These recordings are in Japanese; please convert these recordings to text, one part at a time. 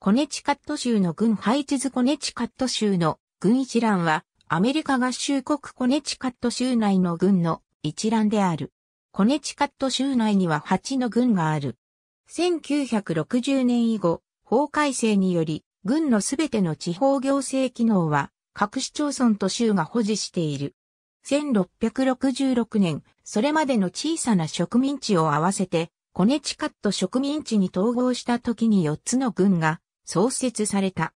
コネチカット州の軍配置図コネチカット州の軍一覧は、アメリカ合衆国コネチカット州内の軍の一覧である。コネチカット州内には8の軍がある。1960年以後、法改正により、軍のすべての地方行政機能は、各市町村と州が保持している。1666年、それまでの小さな植民地を合わせて、コネチカット植民地に統合した時に4つの軍が創設された。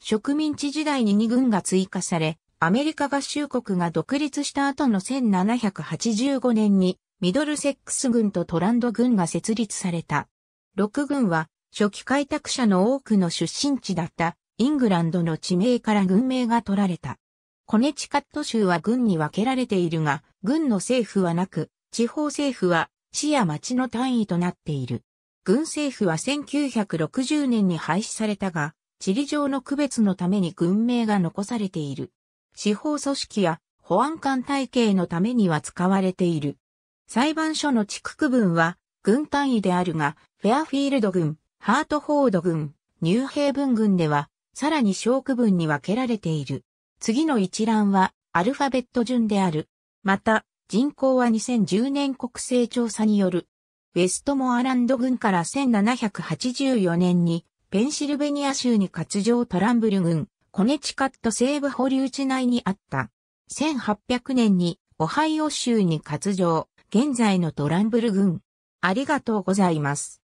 植民地時代に2軍が追加され、アメリカ合衆国が独立した後の1785年にミドルセックス軍とトランド軍が設立された。6軍は初期開拓者の多くの出身地だったイングランドの地名から軍名が取られた。コネチカット州は軍に分けられているが、軍の政府はなく、地方政府は市や町の単位となっている。軍政府は1960年に廃止されたが、地理上の区別のために軍名が残されている。司法組織や保安官体系のためには使われている。裁判所の地区区分は、軍単位であるが、フェアフィールド軍、ハートフォード軍、ニューヘイブン軍では、さらに小区分に分けられている。次の一覧は、アルファベット順である。また、人口は2010年国勢調査によるウェストモアランド軍から1784年に、ペンシルベニア州に割上トランブル軍、コネチカット西部保留地内にあった。1800年に、オハイオ州に割上、現在のトランブル軍。ありがとうございます。